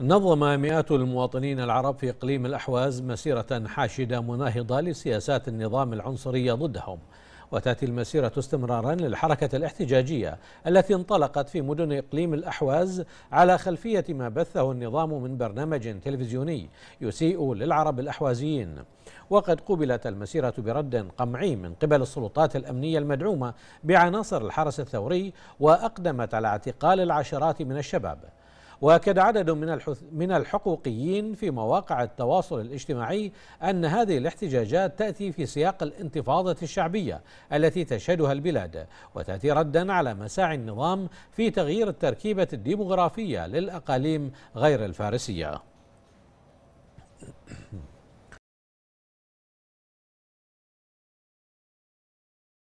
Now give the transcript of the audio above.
نظم مئات المواطنين العرب في إقليم الأحواز مسيرة حاشدة مناهضة لسياسات النظام العنصرية ضدهم وتأتي المسيرة استمرارا للحركة الاحتجاجية التي انطلقت في مدن إقليم الأحواز على خلفية ما بثه النظام من برنامج تلفزيوني يسيء للعرب الأحوازيين وقد قبلت المسيرة برد قمعي من قبل السلطات الأمنية المدعومة بعناصر الحرس الثوري وأقدمت على اعتقال العشرات من الشباب واكد عدد من من الحقوقيين في مواقع التواصل الاجتماعي أن هذه الاحتجاجات تأتي في سياق الانتفاضة الشعبية التي تشهدها البلاد وتأتي ردا على مساعي النظام في تغيير التركيبة الديمغرافية للأقاليم غير الفارسية